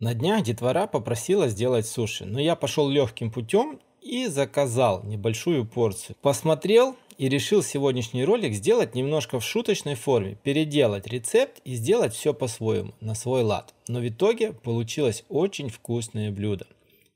На днях детвора попросила сделать суши, но я пошел легким путем и заказал небольшую порцию. Посмотрел и решил сегодняшний ролик сделать немножко в шуточной форме, переделать рецепт и сделать все по-своему, на свой лад. Но в итоге получилось очень вкусное блюдо.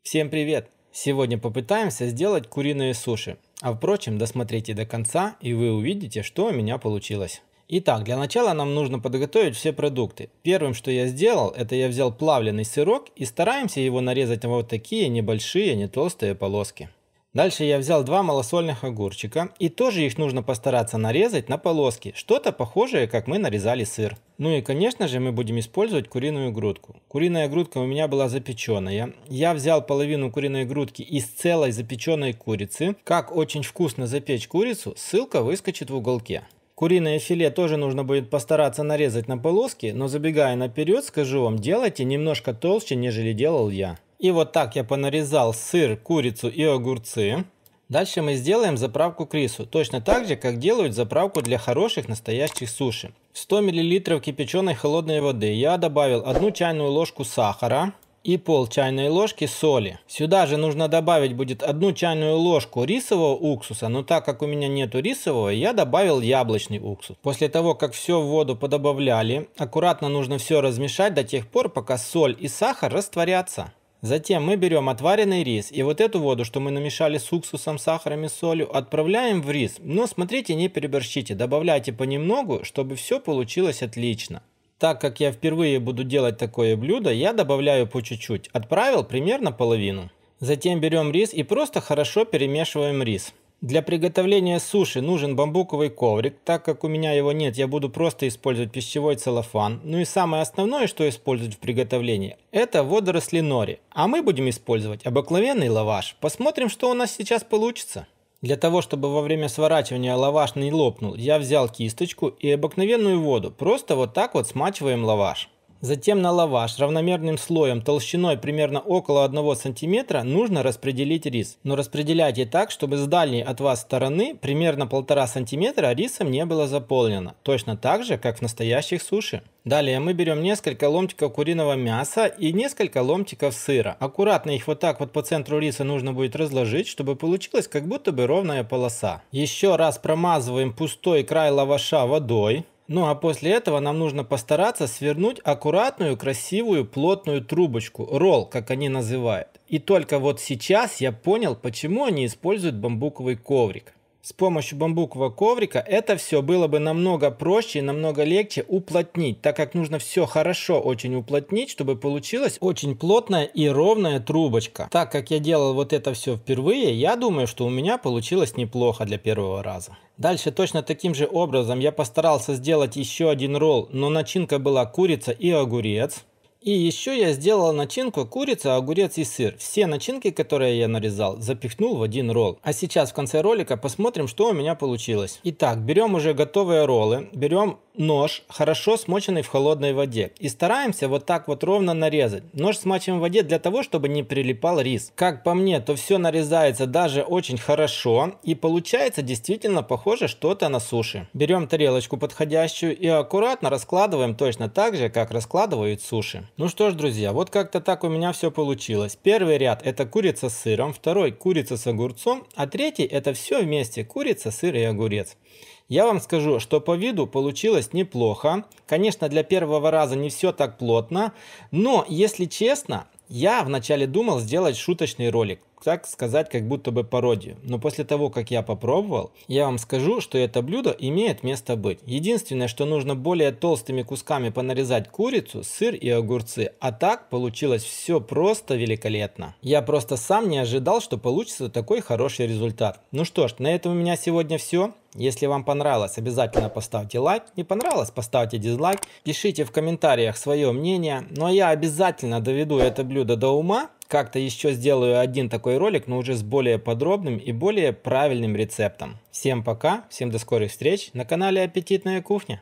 Всем привет! Сегодня попытаемся сделать куриные суши. А впрочем, досмотрите до конца и вы увидите, что у меня получилось. Итак, для начала нам нужно подготовить все продукты. Первым, что я сделал, это я взял плавленый сырок и стараемся его нарезать вот такие небольшие, не толстые полоски. Дальше я взял два малосольных огурчика, и тоже их нужно постараться нарезать на полоски, что-то похожее, как мы нарезали сыр. Ну и конечно же мы будем использовать куриную грудку. Куриная грудка у меня была запеченная. Я взял половину куриной грудки из целой запеченной курицы. Как очень вкусно запечь курицу, ссылка выскочит в уголке. Куриное филе тоже нужно будет постараться нарезать на полоски, но забегая наперед, скажу вам, делайте немножко толще, нежели делал я. И вот так я понарезал сыр, курицу и огурцы. Дальше мы сделаем заправку к рису, точно так же, как делают заправку для хороших настоящих суши. В 100 мл кипяченой холодной воды я добавил 1 чайную ложку сахара, и пол чайной ложки соли. Сюда же нужно добавить будет одну чайную ложку рисового уксуса, но так как у меня нету рисового, я добавил яблочный уксус. После того, как все в воду подобавляли, аккуратно нужно все размешать до тех пор, пока соль и сахар растворятся. Затем мы берем отваренный рис и вот эту воду, что мы намешали с уксусом, сахаром и солью, отправляем в рис. Но смотрите, не переборщите, добавляйте понемногу, чтобы все получилось отлично так как я впервые буду делать такое блюдо, я добавляю по чуть-чуть. Отправил примерно половину. Затем берем рис и просто хорошо перемешиваем рис. Для приготовления суши нужен бамбуковый коврик. Так как у меня его нет, я буду просто использовать пищевой целлофан. Ну и самое основное, что использовать в приготовлении, это водоросли нори. А мы будем использовать обыкновенный лаваш. Посмотрим, что у нас сейчас получится. Для того, чтобы во время сворачивания лаваш не лопнул, я взял кисточку и обыкновенную воду. Просто вот так вот смачиваем лаваш. Затем на лаваш равномерным слоем толщиной примерно около 1 см нужно распределить рис. Но распределяйте так, чтобы с дальней от вас стороны примерно 1,5 см рисом не было заполнено. Точно так же, как в настоящих суши. Далее мы берем несколько ломтиков куриного мяса и несколько ломтиков сыра. Аккуратно их вот так вот по центру риса нужно будет разложить, чтобы получилась как будто бы ровная полоса. Еще раз промазываем пустой край лаваша водой. Ну а после этого нам нужно постараться свернуть аккуратную, красивую, плотную трубочку, ролл, как они называют. И только вот сейчас я понял, почему они используют бамбуковый коврик с помощью бамбукового коврика, это все было бы намного проще и намного легче уплотнить, так как нужно все хорошо очень уплотнить, чтобы получилась очень плотная и ровная трубочка. Так как я делал вот это все впервые, я думаю, что у меня получилось неплохо для первого раза. Дальше точно таким же образом я постарался сделать еще один ролл, но начинка была курица и огурец. И еще я сделал начинку курица, огурец и сыр. Все начинки, которые я нарезал, запихнул в один ролл. А сейчас в конце ролика посмотрим, что у меня получилось. Итак, берем уже готовые роллы, берем нож, хорошо смоченный в холодной воде. И стараемся вот так вот ровно нарезать. Нож смачиваем в воде для того, чтобы не прилипал рис. Как по мне, то все нарезается даже очень хорошо. И получается действительно похоже что-то на суши. Берем тарелочку подходящую и аккуратно раскладываем точно так же, как раскладывают суши. Ну что ж, друзья, вот как-то так у меня все получилось. Первый ряд это курица с сыром, второй курица с огурцом, а третий это все вместе курица, сыр и огурец. Я вам скажу, что по виду получилось неплохо. Конечно, для первого раза не все так плотно, но, если честно, я вначале думал сделать шуточный ролик, так сказать, как будто бы пародию. Но после того, как я попробовал, я вам скажу, что это блюдо имеет место быть. Единственное, что нужно более толстыми кусками понарезать курицу, сыр и огурцы. А так получилось все просто великолепно. Я просто сам не ожидал, что получится такой хороший результат. Ну что ж, на этом у меня сегодня все. Если вам понравилось, обязательно поставьте лайк. Не понравилось, поставьте дизлайк. Пишите в комментариях свое мнение. Ну а я обязательно доведу это блюдо до ума. Как-то еще сделаю один такой ролик, но уже с более подробным и более правильным рецептом. Всем пока, всем до скорых встреч на канале Аппетитная кухня.